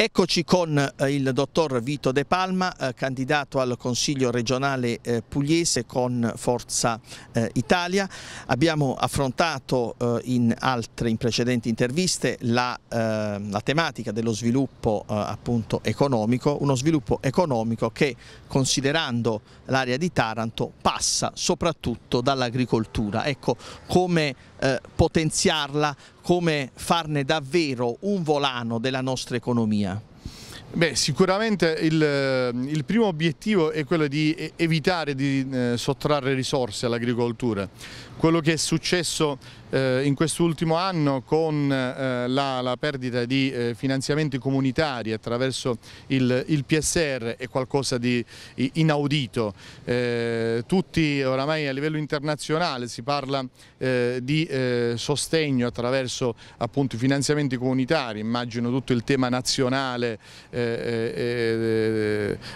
Eccoci con eh, il dottor Vito De Palma, eh, candidato al Consiglio regionale eh, pugliese con Forza Italia. Abbiamo affrontato in altre, in precedenti interviste, la, la tematica dello sviluppo appunto, economico, uno sviluppo economico che considerando l'area di Taranto passa soprattutto dall'agricoltura. Ecco, come potenziarla, come farne davvero un volano della nostra economia? Beh, sicuramente il, eh, il, primo obiettivo è quello di evitare di eh, sottrarre risorse all'agricoltura. Quello che è successo eh, in quest'ultimo anno con eh, la, la perdita di eh, finanziamenti comunitari attraverso il, il, PSR è qualcosa di inaudito. tutti oramai a livello internazionale si parla di sostegno attraverso appunto, i finanziamenti comunitari, immagino tutto il tema nazionale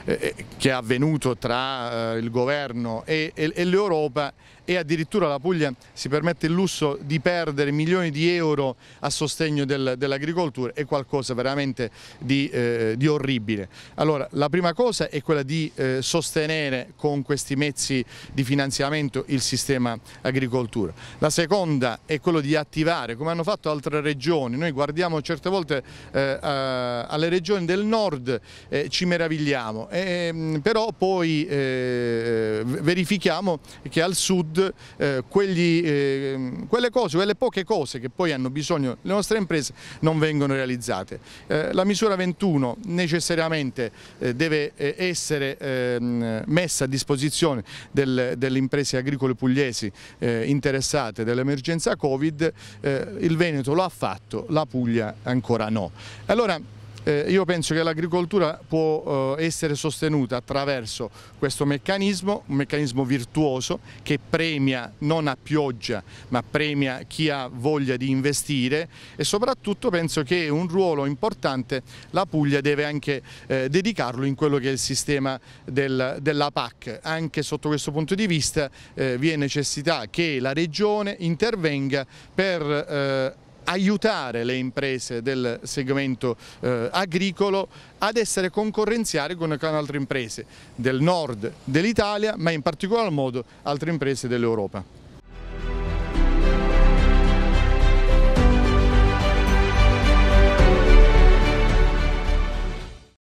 eh, eh, che è avvenuto tra eh, il governo e, e, e l'Europa e addirittura la Puglia si permette il lusso di perdere milioni di euro a sostegno del, dell'agricoltura è qualcosa veramente di, eh, di, orribile. Allora la prima cosa è quella di eh, sostenere con questi mezzi di finanziamento il sistema agricoltura. La seconda è quella di attivare come hanno fatto altre regioni, noi guardiamo certe volte eh, alle regioni del nord, e ci meravigliamo andiamo, ehm, e, però poi eh, verifichiamo che al sud eh, quegli, eh, quelle cose, quelle poche cose che poi hanno bisogno le nostre imprese non vengono realizzate. Eh, la misura 21 necessariamente eh, deve eh, essere ehm, messa a disposizione del, delle imprese agricole pugliesi interessate dell'emergenza Covid, il Veneto lo ha fatto, la Puglia ancora no. Allora, eh, io penso che l'agricoltura può eh, essere sostenuta attraverso questo meccanismo, un meccanismo virtuoso che premia non a pioggia ma premia chi ha voglia di investire e soprattutto penso che un ruolo importante la Puglia deve anche eh, dedicarlo in quello che è il sistema del, della PAC. Anche sotto questo punto di vista eh, vi è necessità che la Regione intervenga per eh, aiutare le imprese del segmento eh, agricolo ad essere concorrenziali con altre imprese del nord dell'Italia ma in particolar modo altre imprese dell'Europa.